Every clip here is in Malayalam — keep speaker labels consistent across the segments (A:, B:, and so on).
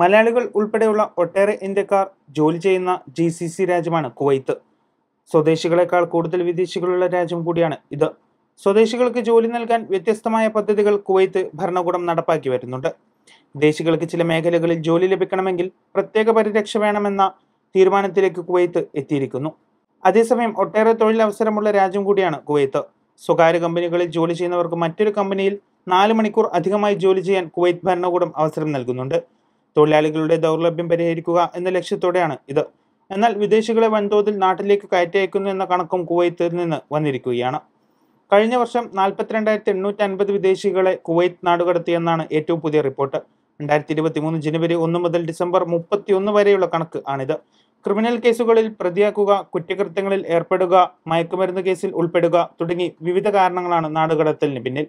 A: മലയാളികൾ ഉൾപ്പെടെയുള്ള ഒട്ടേറെ ഇന്ത്യക്കാർ ജോലി ചെയ്യുന്ന ജി സി സി രാജ്യമാണ് കുവൈത്ത് സ്വദേശികളെക്കാൾ കൂടുതൽ വിദേശികളുള്ള രാജ്യം കൂടിയാണ് ഇത് സ്വദേശികൾക്ക് ജോലി നൽകാൻ വ്യത്യസ്തമായ പദ്ധതികൾ കുവൈത്ത് ഭരണകൂടം നടപ്പാക്കി വരുന്നുണ്ട് വിദേശികൾക്ക് ചില മേഖലകളിൽ ജോലി ലഭിക്കണമെങ്കിൽ പ്രത്യേക പരിരക്ഷ വേണമെന്ന തീരുമാനത്തിലേക്ക് കുവൈത്ത് എത്തിയിരിക്കുന്നു അതേസമയം ഒട്ടേറെ തൊഴിലവസരമുള്ള രാജ്യം കൂടിയാണ് കുവൈത്ത് സ്വകാര്യ കമ്പനികളിൽ ജോലി ചെയ്യുന്നവർക്ക് മറ്റൊരു കമ്പനിയിൽ നാല് മണിക്കൂർ അധികമായി ജോലി ചെയ്യാൻ കുവൈത്ത് ഭരണകൂടം അവസരം നൽകുന്നുണ്ട് തൊഴിലാളികളുടെ ദൗർലഭ്യം പരിഹരിക്കുക എന്ന ലക്ഷ്യത്തോടെയാണ് ഇത് എന്നാൽ വിദേശികളെ വൻതോതിൽ നാട്ടിലേക്ക് കയറ്റി അയക്കുന്നു എന്ന കണക്കും കുവൈത്തിൽ നിന്ന് വന്നിരിക്കുകയാണ് കഴിഞ്ഞ വർഷം നാൽപ്പത്തിരണ്ടായിരത്തി എണ്ണൂറ്റി അൻപത് വിദേശികളെ കുവൈത്ത് നാടുകടത്തിയെന്നാണ് ഏറ്റവും പുതിയ റിപ്പോർട്ട് രണ്ടായിരത്തി ഇരുപത്തി മൂന്ന് ജനുവരി ഒന്ന് മുതൽ ഡിസംബർ ഒന്ന് വരെയുള്ള കണക്ക് ആണിത് ക്രിമിനൽ കേസുകളിൽ പ്രതിയാക്കുക കുറ്റകൃത്യങ്ങളിൽ ഏർപ്പെടുക മയക്കുമരുന്ന് കേസിൽ ഉൾപ്പെടുക തുടങ്ങി വിവിധ കാരണങ്ങളാണ് നാടുകടത്തലിന് പിന്നിൽ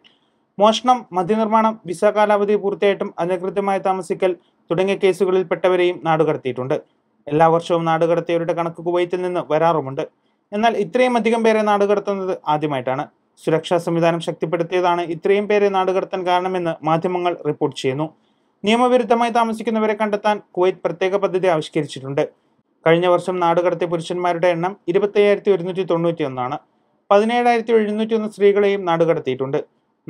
A: മോഷണം മദ്യനിർമ്മാണം വിസ കാലാവധി പൂർത്തിയായിട്ടും അനധികൃതമായി താമസിക്കൽ തുടങ്ങിയ കേസുകളിൽ പെട്ടവരെയും നാടുകടത്തിയിട്ടുണ്ട് എല്ലാ വർഷവും നാടുകടത്തിയവരുടെ കണക്ക് കുവൈത്തിൽ നിന്ന് വരാറുമുണ്ട് എന്നാൽ ഇത്രയും അധികം പേരെ നാടുകടത്തുന്നത് ആദ്യമായിട്ടാണ് സുരക്ഷാ സംവിധാനം ശക്തിപ്പെടുത്തിയതാണ് ഇത്രയും പേരെ നാടുകടത്താൻ കാരണമെന്ന് മാധ്യമങ്ങൾ റിപ്പോർട്ട് ചെയ്യുന്നു നിയമവിരുദ്ധമായി താമസിക്കുന്നവരെ കണ്ടെത്താൻ കുവൈത്ത് പ്രത്യേക പദ്ധതി ആവിഷ്കരിച്ചിട്ടുണ്ട് കഴിഞ്ഞ വർഷം നാടുകടത്തിയ പുരുഷന്മാരുടെ എണ്ണം ഇരുപത്തയ്യായിരത്തി ഒരുന്നൂറ്റി തൊണ്ണൂറ്റി ഒന്നാണ് പതിനേഴായിരത്തി എഴുന്നൂറ്റി ഒന്ന് സ്ത്രീകളെയും നാടുകടത്തിയിട്ടുണ്ട്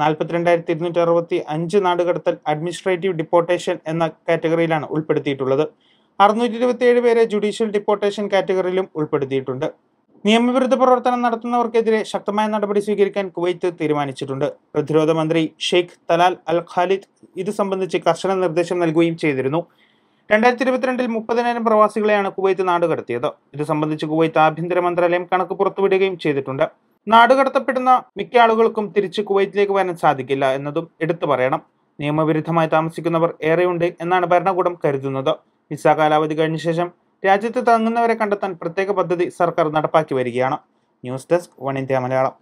A: നാൽപ്പത്തിരണ്ടായിരത്തി ഇരുന്നൂറ്റി അറുപത്തി അഞ്ച് നാടുകടത്തൽ അഡ്മിനിസ്ട്രേറ്റീവ് ഡിപ്പോർട്ടേഷൻ എന്ന കാറ്റഗറിയിലാണ് ഉൾപ്പെടുത്തിയിട്ടുള്ളത് അറുന്നൂറ്റി ഏഴ് പേരെ ജുഡീഷ്യൽ ഡിപ്പോർട്ടേഷൻ കാറ്റഗറിയിലും ഉൾപ്പെടുത്തിയിട്ടുണ്ട് നിയമവിരുദ്ധ പ്രവർത്തനം നടത്തുന്നവർക്കെതിരെ ശക്തമായ നടപടി സ്വീകരിക്കാൻ കുവൈത്ത് തീരുമാനിച്ചിട്ടുണ്ട് പ്രതിരോധ മന്ത്രി ഷെയ്ഖ് തലാൽ അൽ ഖാലിദ് ഇത് സംബന്ധിച്ച് കർശന നിർദ്ദേശം നൽകുകയും ചെയ്തിരുന്നു രണ്ടായിരത്തി ഇരുപത്തിരണ്ടിൽ മുപ്പതിനായിരം പ്രവാസികളെയാണ് കുവൈത്ത് നാടുകടത്തിയത് ഇത് സംബന്ധിച്ച് കുവൈത്ത് ആഭ്യന്തര മന്ത്രാലയം കണക്ക് പുറത്തുവിടുകയും ചെയ്തിട്ടുണ്ട് നാടുകടത്തപ്പെടുന്ന മിക്ക ആളുകൾക്കും തിരിച്ച് കുവൈറ്റിലേക്ക് വരാൻ സാധിക്കില്ല എന്നതും എടുത്തു പറയണം നിയമവിരുദ്ധമായി താമസിക്കുന്നവർ ഏറെയുണ്ട് എന്നാണ് ഭരണകൂടം കരുതുന്നത് വിസ കാലാവധി കഴിഞ്ഞ ശേഷം രാജ്യത്ത് തങ്ങുന്നവരെ കണ്ടെത്താൻ പ്രത്യേക പദ്ധതി സർക്കാർ നടപ്പാക്കി വരികയാണ് news desk One India Malayalam